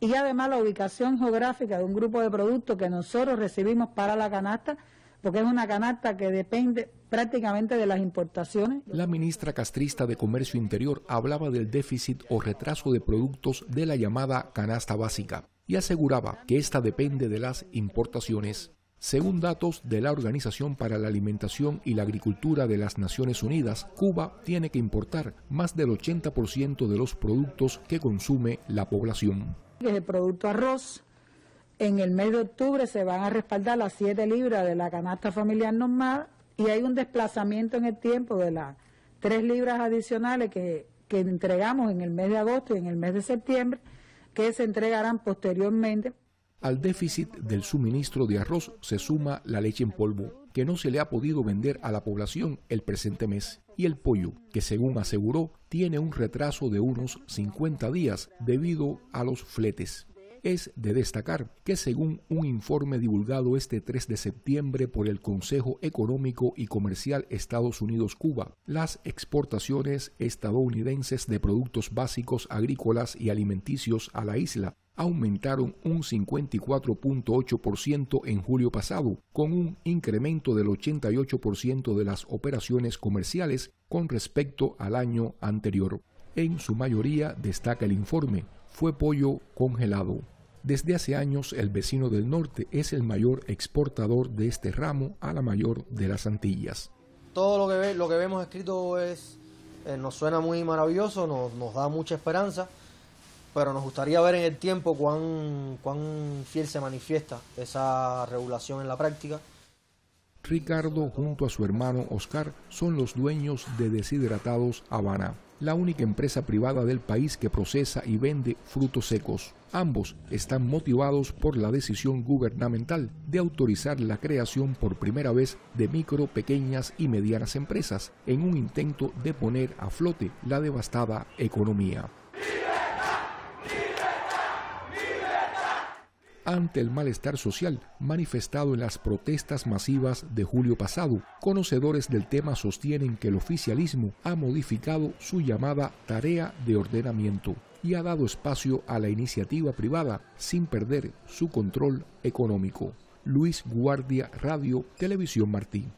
y además la ubicación geográfica de un grupo de productos que nosotros recibimos para la canasta, porque es una canasta que depende prácticamente de las importaciones. La ministra castrista de Comercio Interior hablaba del déficit o retraso de productos de la llamada canasta básica y aseguraba que esta depende de las importaciones. Según datos de la Organización para la Alimentación y la Agricultura de las Naciones Unidas, Cuba tiene que importar más del 80% de los productos que consume la población que es el producto arroz. En el mes de octubre se van a respaldar las 7 libras de la canasta familiar normal y hay un desplazamiento en el tiempo de las 3 libras adicionales que entregamos en el mes de agosto y en el mes de septiembre, que se entregarán posteriormente. Al déficit del suministro de arroz se suma la leche en polvo, que no se le ha podido vender a la población el presente mes, y el pollo, que según aseguró, tiene un retraso de unos 50 días debido a los fletes. Es de destacar que según un informe divulgado este 3 de septiembre por el Consejo Económico y Comercial Estados Unidos-Cuba, las exportaciones estadounidenses de productos básicos agrícolas y alimenticios a la isla aumentaron un 54.8% en julio pasado, con un incremento del 88% de las operaciones comerciales con respecto al año anterior. En su mayoría, destaca el informe, fue pollo congelado. Desde hace años el vecino del norte es el mayor exportador de este ramo a la mayor de las Antillas. Todo lo que, lo que vemos escrito es, eh, nos suena muy maravilloso, nos, nos da mucha esperanza, pero nos gustaría ver en el tiempo cuán, fiel se manifiesta esa regulación en la práctica. Ricardo junto a su hermano Oscar son los dueños de Deshidratados Habana, la única empresa privada del país que procesa y vende frutos secos. Ambos están motivados por la decisión gubernamental de autorizar la creación por primera vez de micro, pequeñas y medianas empresas en un intento de poner a flote la devastada economía. ante el malestar social manifestado en las protestas masivas de julio pasado. Conocedores del tema sostienen que el oficialismo ha modificado su llamada tarea de ordenamiento y ha dado espacio a la iniciativa privada sin perder su control económico. Luis Guardia Radio Televisión Martín.